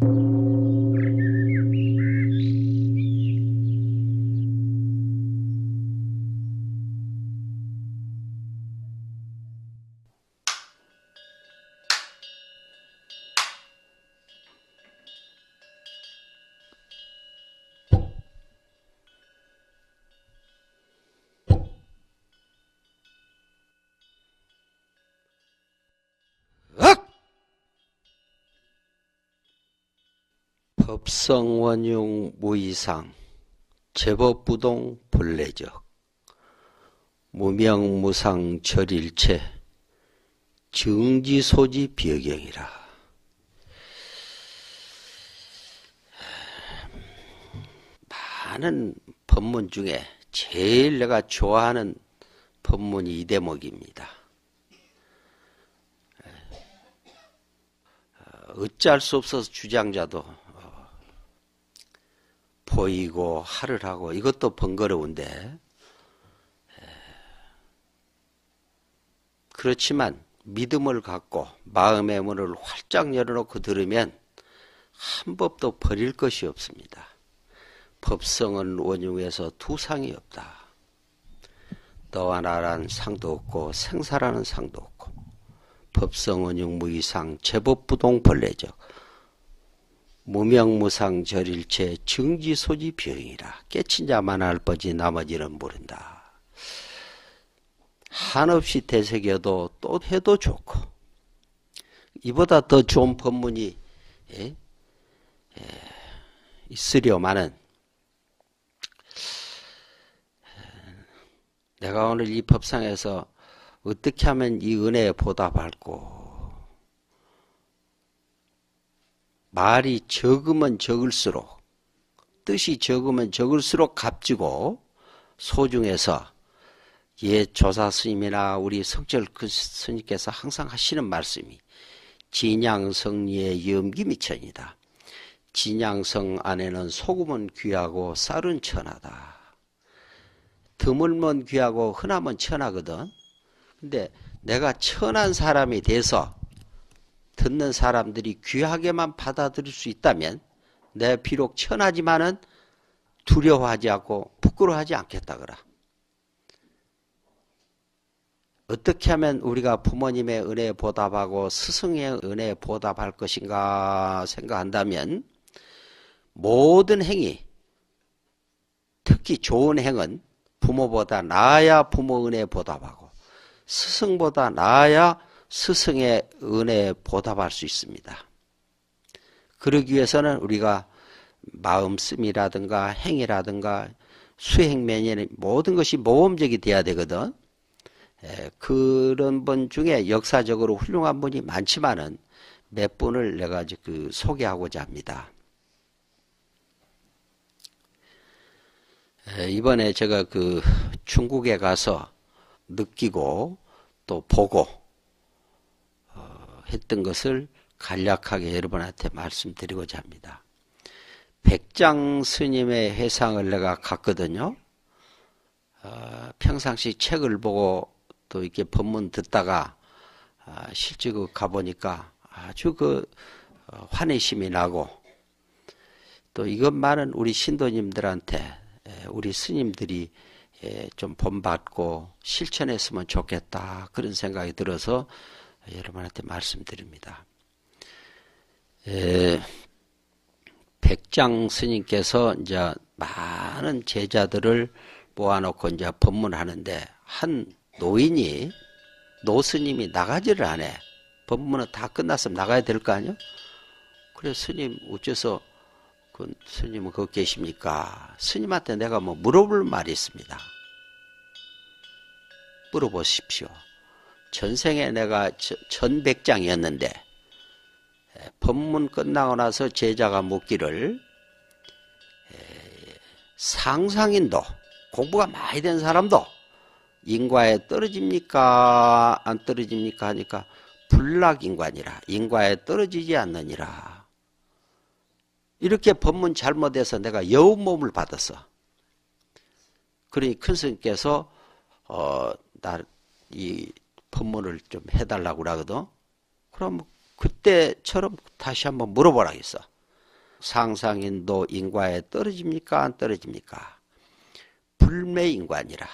Thank you. 법성원용 무이상 제법부동 본래적 무명무상 절일체 증지소지 비어경이라 많은 법문 중에 제일 내가 좋아하는 법문이 이 대목입니다. 어, 어찌할 수 없어서 주장자도 보이고 하를 하고 이것도 번거로운데 예. 그렇지만 믿음을 갖고 마음의 문을 활짝 열어놓고 들으면 한 법도 버릴 것이 없습니다. 법성은 원흉에서 두상이 없다. 너와 나란 상도 없고 생사라는 상도 없고 법성 은육 무이상 제법부동 벌레적 무명무상 절일체 증지소지 병이라 깨친 자만 알 뻔지 나머지는 모른다. 한없이 되새겨도 또 해도 좋고 이보다 더 좋은 법문이 예? 예, 있으려마는 내가 오늘 이 법상에서 어떻게 하면 이 은혜에 보답할고 말이 적으면 적을수록 뜻이 적으면 적을수록 값지고 소중해서 예 조사 스님이나 우리 성철 그 스님께서 항상 하시는 말씀이 진양성리의 염기미천이다. 진양성 안에는 소금은 귀하고 쌀은 천하다. 드물면 귀하고 흔하면 천하거든. 근데 내가 천한 사람이 돼서 듣는 사람들이 귀하게만 받아들일 수 있다면 내 비록 천하지만은 두려워하지 않고 부끄러워하지 않겠다 그라. 어떻게 하면 우리가 부모님의 은혜에 보답하고 스승의 은혜에 보답할 것인가 생각한다면 모든 행위, 특히 좋은 행은 부모보다 나아야 부모 은혜에 보답하고 스승보다 나아야 스승의 은혜에 보답할 수 있습니다. 그러기 위해서는 우리가 마음씀이라든가 행위라든가 수행면의 모든 것이 모범적이 돼야 되거든. 예, 그런 분 중에 역사적으로 훌륭한 분이 많지만은 몇 분을 내가 이제 그 소개하고자 합니다. 예, 이번에 제가 그 중국에 가서 느끼고 또 보고 했던 것을 간략하게 여러분한테 말씀드리고자 합니다. 백장 스님의 해상을 내가 갔거든요. 어, 평상시 책을 보고 또 이렇게 법문 듣다가 아, 실제 그 가보니까 아주 그 어, 환희심이 나고 또 이것만은 우리 신도님들한테 우리 스님들이 좀 본받고 실천했으면 좋겠다 그런 생각이 들어서 여러분한테 말씀드립니다. 에, 백장 스님께서 이제 많은 제자들을 모아놓고 이제 법문하는데 한 노인이 노스님이 나가지를 안 해. 법문은 다 끝났으면 나가야 될 거 아니요? 그래 스님 어째서 그 스님은 거기 계십니까? 스님한테 내가 뭐 물어볼 말이 있습니다. 물어보십시오. 전생에 내가 천백장이었는데 법문 끝나고 나서 제자가 묻기를 상상인도 공부가 많이 된 사람도 인과에 떨어집니까 안 떨어집니까 하니까 불락인관이라 인과에 떨어지지 않느니라 이렇게 법문 잘못해서 내가 여운 몸을 받았어 그러니 큰 스님께서 어, 나이 법문을 좀 해달라고 그러거든. 그럼 그때처럼 다시 한번 물어보라겠어. 상상인도 인과에 떨어집니까? 안 떨어집니까? 불매인과니라.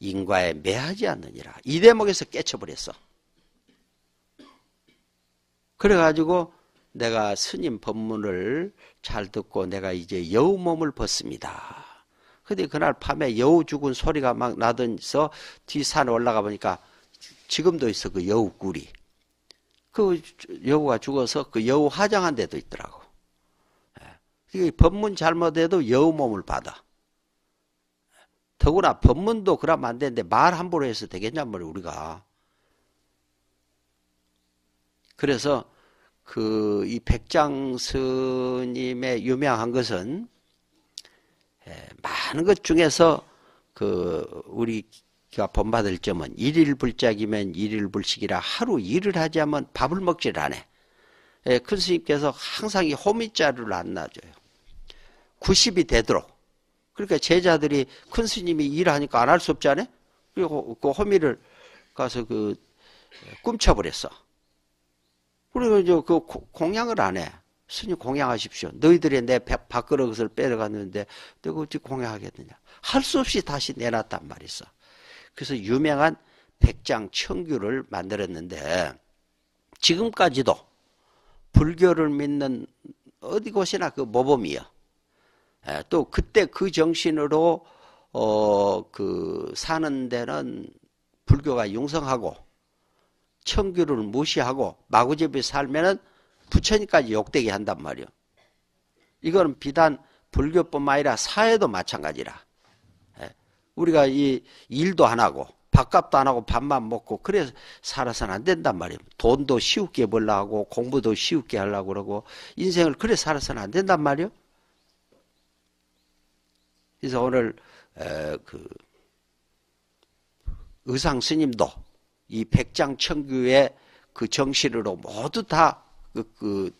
인과에 매하지 않느니라. 이 대목에서 깨쳐버렸어. 그래가지고 내가 스님 법문을 잘 듣고 내가 이제 여우 몸을 벗습니다. 근데 그날 밤에 여우 죽은 소리가 막 나면서 뒷산에 올라가 보니까 지금도 있어 그 여우 꿀이 그 여우가 죽어서 그 여우 화장한 데도 있더라고. 예. 이게 법문 잘못해도 여우 몸을 받아. 더구나 법문도 그러면 안 되는데 말 함부로 해서 되겠냔 말이야 뭐, 우리가. 그래서 그 이 백장 스님의 유명한 것은 예, 많은 것 중에서 그 우리 그가 본받을 점은 일일 불짝이면 일일 불식이라 하루 일을 하지 않으면 밥을 먹질 않아. 예, 큰 스님께서 항상 이 호미자루를 안 놔줘요. 90이 되도록. 그러니까 제자들이 큰 스님이 일하니까 안 할 수 없지 않아? 그리고 그 호미를 가서 그 꿈쳐버렸어. 그리고 이제 그 공양을 안 해. 스님 공양하십시오. 너희들이 내 밥그릇을 빼러갔는데 내가 어찌 공양하겠느냐. 할 수 없이 다시 내놨단 말이어 있 그래서 유명한 백장 청규를 만들었는데 지금까지도 불교를 믿는 어디 곳이나 그 모범이요. 예, 또 그때 그 정신으로 어그 사는 데는 불교가 용성하고 청규를 무시하고 마구잡이 살면은 부처님까지 욕되게 한단 말이요. 이거는 비단 불교뿐만 아니라 사회도 마찬가지라. 우리가 이 일도 안 하고 밥값도 안 하고 밥만 먹고 그래서 살아서는 안 된단 말이에요. 돈도 쉽게 벌려 하고 공부도 쉽게 하려고 그러고 인생을 그래 살아서는 안 된단 말이에요. 그래서 오늘 에, 그 의상 스님도 이 백장 청규의 그 정신으로 모두 다그 그, 그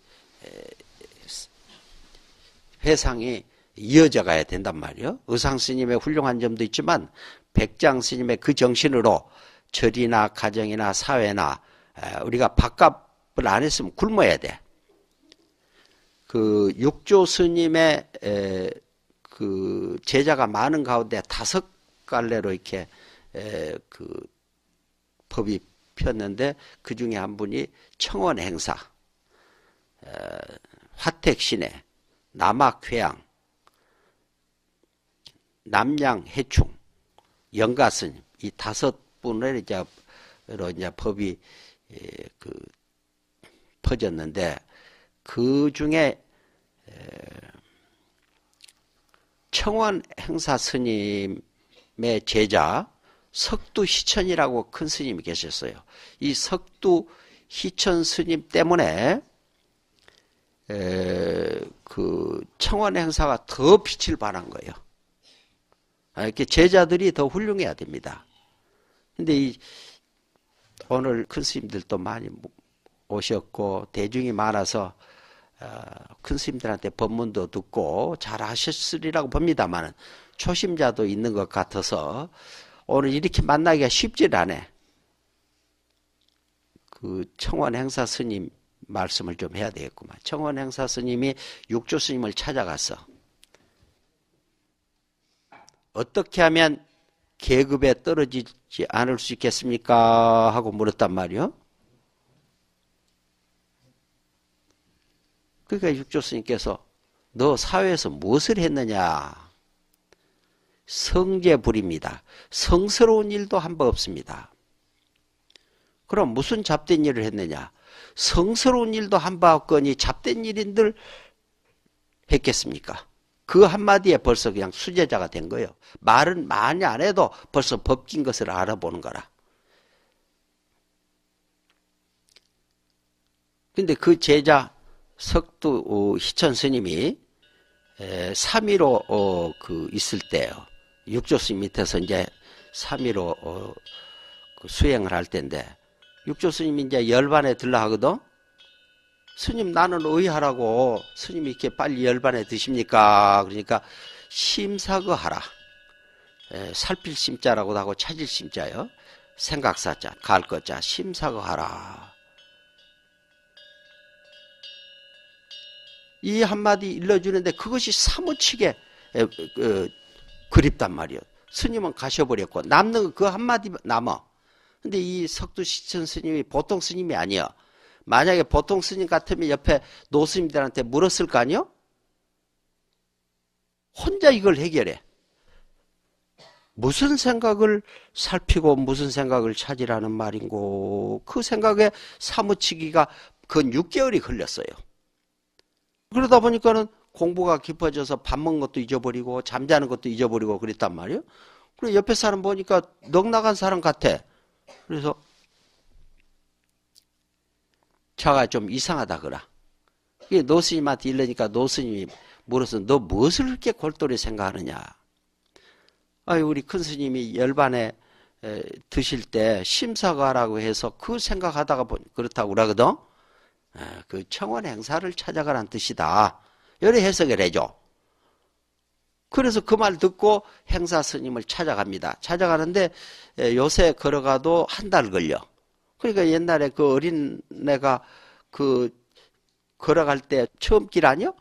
회상이 이어져 가야 된단 말이에요. 의상 스님의 훌륭한 점도 있지만 백장 스님의 그 정신으로 절이나 가정이나 사회나 우리가 밥값을 안 했으면 굶어야 돼. 그 육조 스님의 그 제자가 많은 가운데 다섯 갈래로 이렇게 그 법이 폈는데 그 중에 한 분이 청원 행사, 화택 시내, 남학 회양, 남양 해충 영가 스님 이 다섯 분을 이제 이제 법이 그 퍼졌는데 그 중에 청원 행사 스님의 제자 석두 희천이라고 큰 스님이 계셨어요. 이 석두 희천 스님 때문에 에, 그 청원 행사가 더 빛을 발한 거예요. 아, 이렇게 제자들이 더 훌륭해야 됩니다. 근데 이 오늘 큰 스님들도 많이 오셨고 대중이 많아서 어, 큰 스님들한테 법문도 듣고 잘 하셨으리라고 봅니다만은 초심자도 있는 것 같아서 오늘 이렇게 만나기가 쉽질 않아. 그 청원 행사 스님 말씀을 좀 해야 되겠구만. 청원 행사 스님이 육조 스님을 찾아갔어. 어떻게 하면 계급에 떨어지지 않을 수 있겠습니까? 하고 물었단 말이요. 그러니까 육조스님께서 너 사회에서 무엇을 했느냐? 성제불입니다. 성스러운 일도 한 바 없습니다. 그럼 무슨 잡된 일을 했느냐? 성스러운 일도 한 바 없거니 잡된 일인들 했겠습니까? 그 한마디에 벌써 그냥 수제자가 된 거예요. 말은 많이 안 해도 벌써 법진 것을 알아보는 거라. 근데 그 제자 석두 어, 희천 스님이 3위로 어, 그 있을 때요. 육조스 밑에서 이제 3위로 어, 그 수행을 할때데 육조스님이 이제 열반에 들라 하거든. 스님 나는 의하라고 스님이 이렇게 빨리 열반에 드십니까? 그러니까 심사거하라. 에, 예, 살필 심자라고도 하고 찾을 심자요. 생각사자, 갈거자, 심사거하라. 이 한마디 일러주는데 그것이 사무치게 에, 예, 에, 그, 그립단 말이요. 스님은 가셔버렸고 남는 그 한마디 남아. 근데 이 석두시천 스님이 보통 스님이 아니야. 만약에 보통 스님 같으면 옆에 노스님들한테 물었을 거 아니요? 혼자 이걸 해결해. 무슨 생각을 살피고 무슨 생각을 찾으라는 말인고 그 생각에 사무치기가 근 6개월이 걸렸어요. 그러다 보니까는 공부가 깊어져서 밥 먹는 것도 잊어버리고 잠자는 것도 잊어버리고 그랬단 말이에요. 그리고 옆에 사람 보니까 넉 나간 사람 같아. 그래서 차가 좀 이상하다 그라. 노스님한테 일러니까 노스님이 물어서 너 무엇을 그렇게 골똘히 생각하느냐. 아유 우리 큰 스님이 열반에 에, 드실 때 심사가라고 해서 그 생각하다가 그렇다고 그러거든. 에, 그 청원 행사를 찾아가란 뜻이다. 여러 해석을 해줘. 그래서 그 말 듣고 행사 스님을 찾아갑니다. 찾아가는데 에, 요새 걸어가도 한 달 걸려. 그러니까 옛날에 그어린내가그 걸어갈 때 처음 길 아니요?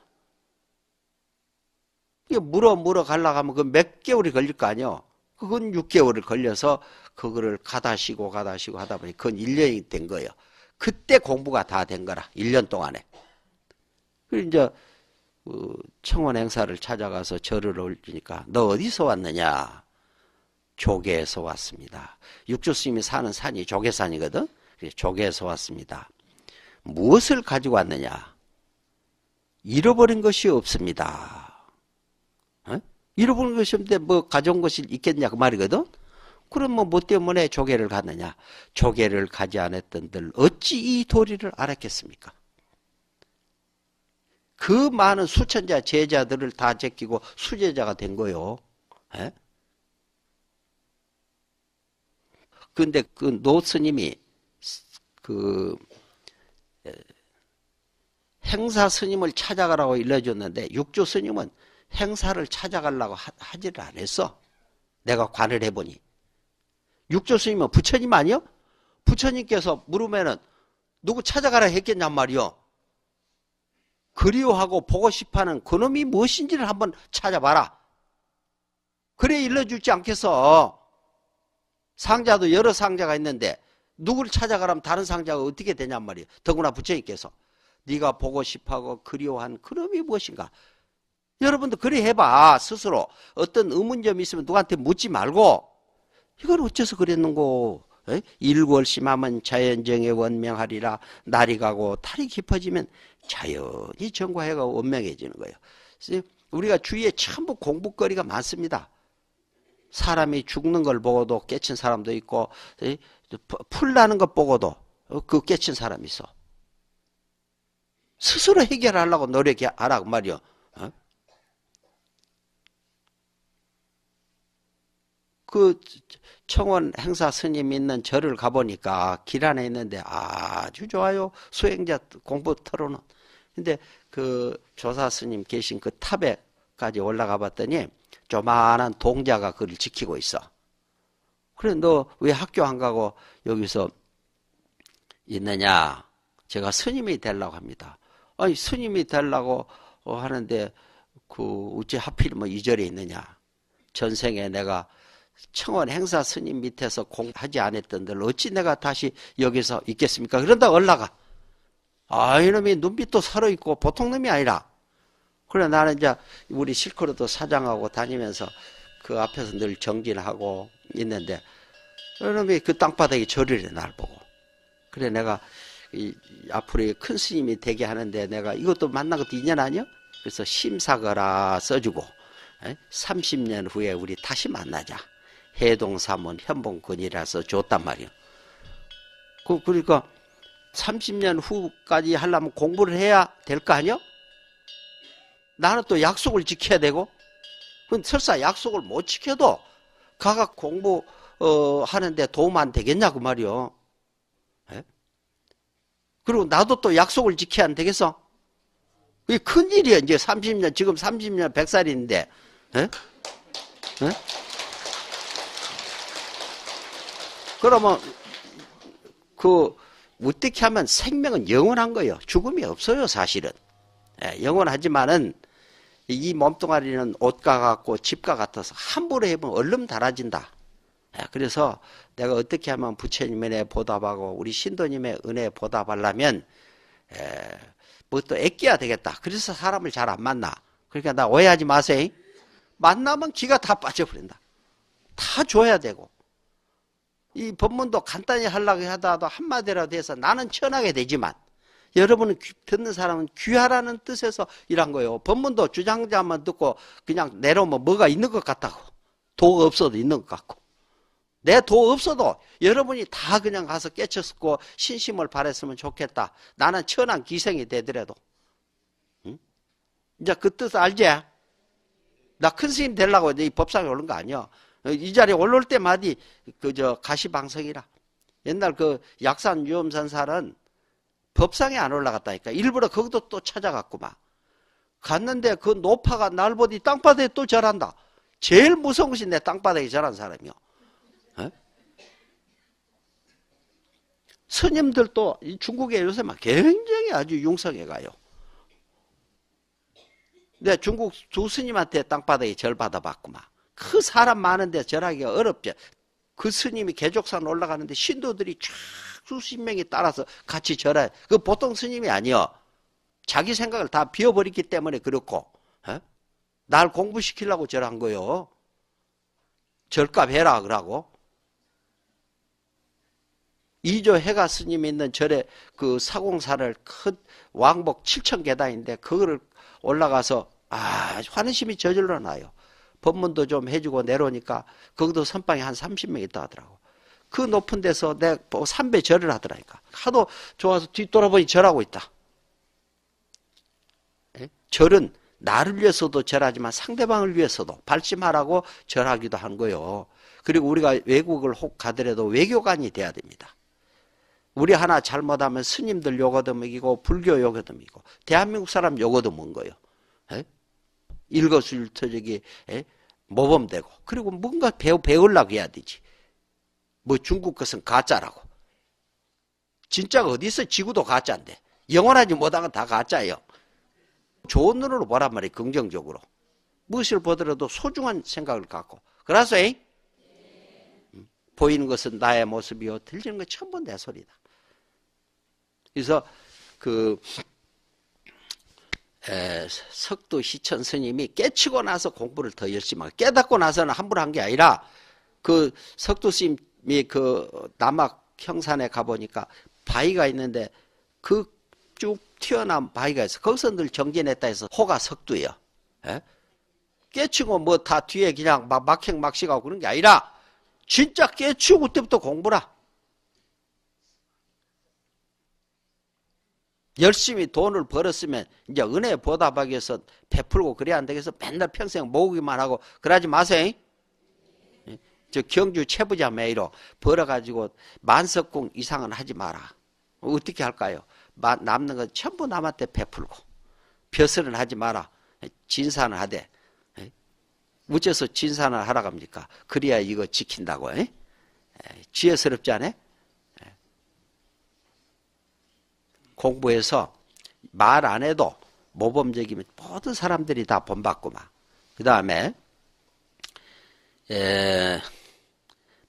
이게 물어 물어 갈라가면 그 몇 개월이 걸릴 거 아니요? 그건 6개월을 걸려서 그거를 가다 쉬고 가다 쉬고 하다 보니 그건 1년이 된 거예요. 그때 공부가 다 된 거라. 1년 동안에. 그리고 이제 어, 청원 행사를 찾아가서 절을 올리니까 너 어디서 왔느냐? 조개에서 왔습니다. 육조스님이 사는 산이 조개산이거든. 조개에서 왔습니다. 무엇을 가지고 왔느냐? 잃어버린 것이 없습니다. 어? 잃어버린 것이 없는데 뭐 가져온 것이 있겠냐 그 말이거든. 그럼 뭐, 뭐 때문에 조개를 갔느냐? 조개를 가지 않았던들 어찌 이 도리를 알았겠습니까? 그 많은 수천자 제자들을 다 제끼고 수제자가 된 거요. 에? 근데 그 노스님이 그 행사 스님을 찾아가라고 일러줬는데 육조 스님은 행사를 찾아가려고 하, 지를 않았어. 내가 관을 해보니. 육조 스님은 부처님 아니요? 부처님께서 물으면은 누구 찾아가라 했겠냔 말이요. 그리워하고 보고 싶어하는 그놈이 무엇인지를 한번 찾아봐라. 그래 일러주지 않겠어. 상자도 여러 상자가 있는데 누구를 찾아가라면 다른 상자가 어떻게 되냐 말이에요. 더구나 부처님께서 네가 보고 싶어하고 그리워한 그놈이 무엇인가. 여러분도 그리 해봐 스스로 어떤 의문점이 있으면 누구한테 묻지 말고 이걸 어째서 그랬는고 일골심하면 자연정에 원명하리라 날이 가고 탈이 깊어지면 자연히 정과해가 원명해지는 거예요. 우리가 주위에 참 공부거리가 많습니다. 사람이 죽는 걸 보고도 깨친 사람도 있고 풀 나는 것 보고도 그 깨친 사람이 있어. 스스로 해결하려고 노력하라 말이요. 어? 그 청원 행사 스님 있는 절을 가보니까 길 안에 있는데 아주 좋아요. 수행자 공부 터로는. 근데 그 조사 스님 계신 그 탑에 까지 올라가 봤더니 조만한 동자가 그를 지키고 있어. 그래 너 왜 학교 안 가고 여기서 있느냐? 제가 스님이 되려고 합니다. 아니 스님이 되려고 어, 하는데 그 어찌 하필 뭐 이절에 있느냐? 전생에 내가 청원 행사 스님 밑에서 공하지 않았던들 어찌 내가 다시 여기서 있겠습니까? 그런다 올라가. 아 이놈이 눈빛도 서아있고 보통 놈이 아니라 그래 나는 이제 우리 실크로도 사장하고 다니면서 그 앞에서 늘 정진하고 있는데 그놈이 그 땅바닥에 저리래 날 보고 그래 내가 이 앞으로 큰 스님이 되게 하는데 내가 이것도 만난 것도 인연 아니야? 그래서 심사거라 써주고 30년 후에 우리 다시 만나자 해동사문 현봉근이라서 줬단 말이야 그, 그러니까 30년 후까지 하려면 공부를 해야 될 거 아니야? 나는 또 약속을 지켜야 되고 설사 약속을 못 지켜도 가각 공부 어, 하는데 도움 안 되겠냐고 그 말이요. 예? 그리고 나도 또 약속을 지켜야 안 되겠어? 그게 큰일이야. 이제 30년, 지금 30년 100살인데. 예? 예? 그러면 그 어떻게 하면 생명은 영원한 거예요. 죽음이 없어요, 사실은. 예, 영원하지만은 이 몸뚱아리는 옷과 같고 집과 같아서 함부로 해보면 얼른 달아진다. 그래서 내가 어떻게 하면 부처님의 은혜 보답하고 우리 신도님의 은혜 보답하려면 뭐 또 애껴야 되겠다. 그래서 사람을 잘 안 만나. 그러니까 나 오해하지 마세요. 만나면 기가 다 빠져버린다. 다 줘야 되고. 이 법문도 간단히 하려고 하다도 한마디라도 해서 나는 천하게 되지만 여러분은 듣는 사람은 귀하라는 뜻에서 일한 거예요. 법문도 주장자만 듣고 그냥 내려오면 뭐 뭐가 있는 것 같다고. 도가 없어도 있는 것 같고. 내 도 없어도 여러분이 다 그냥 가서 깨쳤고 신심을 바랬으면 좋겠다. 나는 천한 기생이 되더라도. 응? 이제 그 뜻 알지? 나 큰 스님 되려고 이 법상에 오른 거 아니야. 이 자리에 올올 라 때마디 그저 가시방석이라. 옛날 그 약산 유험산 살은 법상에 안 올라갔다니까. 일부러 거기도 또 찾아갔고 막. 갔는데 그 노파가 날 보니 땅바닥에 또 절한다. 제일 무서운 것이 내 땅바닥에 절한 사람이요. 에? 어? 스님들도 중국에 요새 막 굉장히 아주 융성해 가요. 내데 중국 두 스님한테 땅바닥에 절 받아봤구만. 그 사람 많은데 절하기가 어렵죠. 그 스님이 개족산 올라가는데 신도들이 쫙 수십 명이 따라서 같이 절해. 그 보통 스님이 아니여 자기 생각을 다 비워버리기 때문에 그렇고, 에? 어? 날 공부시키려고 절한 거요. 절값 해라, 그러고. 이조 해가 스님이 있는 절에 그사공사를큰 왕복 7천 계단인데, 그거를 올라가서, 아, 환내심이 저절로 나요. 법문도 좀 해주고 내려오니까 거기도 선방이 한 30명 있다 하더라고. 그 높은 데서 내가 뭐 삼배 절을 하더라니까. 하도 좋아서 뒤돌아보니 절하고 있다. 에? 예? 절은 나를 위해서도 절하지만 상대방을 위해서도 발심하라고 절하기도 한 거요. 그리고 우리가 외국을 혹 가더라도 외교관이 돼야 됩니다. 우리 하나 잘못하면 스님들 요거도 먹이고 불교 요거도 먹이고 대한민국 사람 요거도 먹은 거예요. 에? 예? 일거수일투족이 모범되고 그리고 뭔가 배우 배우려고 해야 되지. 뭐 중국 것은 가짜라고. 진짜가 어디 서 지구도 가짜인데. 영원하지 못한 건 다 가짜예요. 좋은 눈으로 보란 말이에 긍정적으로. 무엇을 보더라도 소중한 생각을 갖고. 그래서 에이? 음, 보이는 것은 나의 모습이요. 들리는 것건전본내 소리다. 그래서 그 에, 석도 시천 스님이 깨치고 나서 공부를 더 열심히 하고 깨닫고 나서는 함부로 한 게 아니라 그 석도 스님이 그 남학 형산에 가보니까 바위가 있는데 그 쭉 튀어나온 바위가 있어 거기서 늘 정진했다 해서 호가 석두예요 에? 깨치고 뭐 다 뒤에 그냥 막 막행막식하고 그런 게 아니라 진짜 깨치고 그때부터 공부라 열심히 돈을 벌었으면 이제 은혜 보답하기 위해서 베풀고 그래야 안 되겠어. 맨날 평생 모으기만 하고 그러지 마세요. 예? 저 경주 최부자 매로 벌어가지고 만석궁 이상은 하지 마라. 어떻게 할까요? 남는 건 전부 남한테 베풀고 벼슬은 하지 마라. 예? 진산을 하되 예? 어째서 진산을 하라 갑니까? 그래야 이거 지킨다고. 에? 지혜스럽지 않아? 요 공부해서 말 안 해도 모범적이면 모든 사람들이 다 본받고만. 그 다음에 예,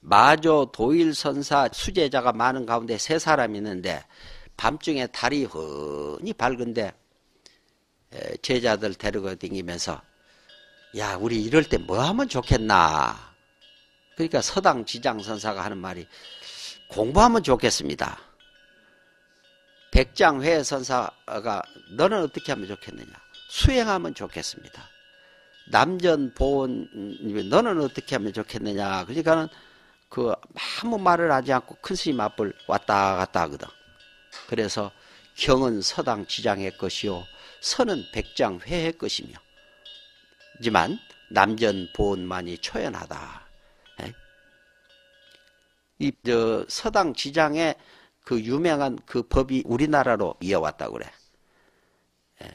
마조 도일 선사 수제자가 많은 가운데 세 사람이 있는데 밤중에 달이 흔히 밝은데 에, 예, 제자들 데리고 다니면서 야 우리 이럴 때 뭐 하면 좋겠나 그러니까 서당 지장 선사가 하는 말이 공부하면 좋겠습니다. 백장회 선사가 너는 어떻게 하면 좋겠느냐 수행하면 좋겠습니다 남전 보원님이 너는 어떻게 하면 좋겠느냐 그러니까는 그 아무 말을 하지 않고 큰 스님 앞을 왔다 갔다 하거든 그래서 경은 서당 지장의 것이요 선은 백장회의 것이며 지만 남전 보온만이 초연하다 이 서당 지장의 그 유명한 그 법이 우리나라로 이어왔다고 그래. 예.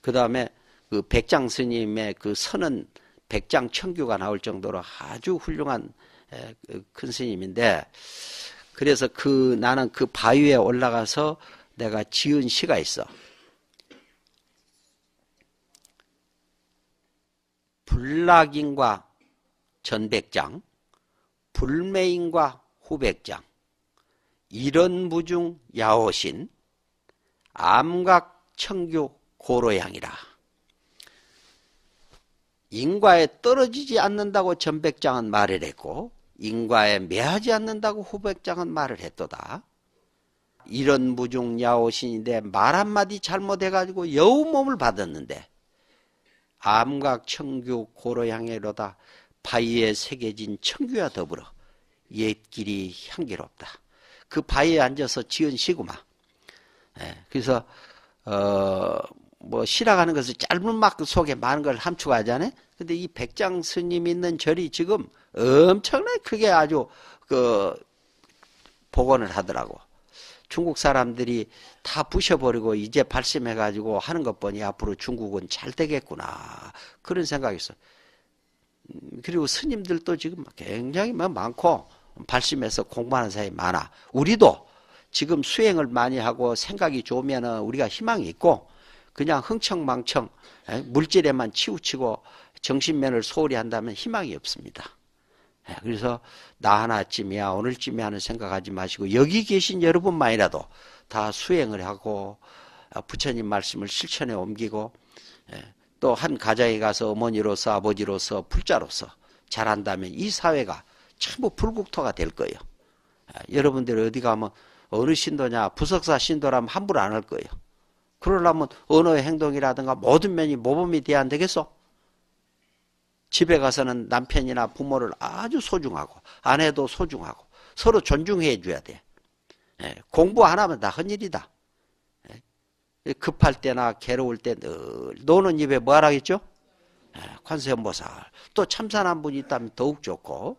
그 다음에 그 백장 스님의 그 선은 백장 청규가 나올 정도로 아주 훌륭한 예, 그 큰 스님인데 그래서 그 나는 그 바위에 올라가서 내가 지은 시가 있어. 불락인과 전백장, 불매인과 후백장, 이런 무중 야오신 암각 청교 고로양이라. 인과에 떨어지지 않는다고 전백장은 말을 했고 인과에 매하지 않는다고 후백장은 말을 했도다. 이런 무중 야오신인데 말 한마디 잘못해가지고 여우 몸을 받았는데 암각 청교 고로향해로다 바위에 새겨진 청규와 더불어 옛길이 향기롭다. 그 바위에 앉아서 지은 시구마. 예, 그래서 어, 뭐실학하는것을 짧은 막 속에 많은 걸 함축하잖아요. 근데 이 백장 스님 있는 절이 지금 엄청나게 크게 아주 그 복원을 하더라고. 중국 사람들이 다 부셔버리고 이제 발심해가지고 하는 것 보니 앞으로 중국은 잘 되겠구나 그런 생각이 있어. 음, 그리고 스님들도 지금 굉장히 뭐 많고 발심해서 공부하는 사람이 많아. 우리도 지금 수행을 많이 하고 생각이 좋으면 우리가 희망이 있고 그냥 흥청망청 물질에만 치우치고 정신면을 소홀히 한다면 희망이 없습니다. 그래서 나 하나쯤이야 오늘쯤이야 하는 생각하지 마시고 여기 계신 여러분만이라도 다 수행을 하고 어, 부처님 말씀을 실천에 옮기고 또 한 가정에 가서 어머니로서 아버지로서 풀자로서 잘한다면 이 사회가 전부 불국토가 될 거예요. 아, 여러분들 어디 가면 어느 신도냐 부석사 신도라면 함부로 안 할 거예요. 그러려면 언어의 행동이라든가 모든 면이 모범이 돼야 안 되겠어? 집에 가서는 남편이나 부모를 아주 소중하고 아내도 소중하고 서로 존중해 줘야 돼. 예, 공부 안 하면 다 헌일이다. 예, 급할 때나 괴로울 때늘 노는 입에 뭐 하라겠죠? 예, 관세음보살. 또 참선한 분이 있다면 더욱 좋고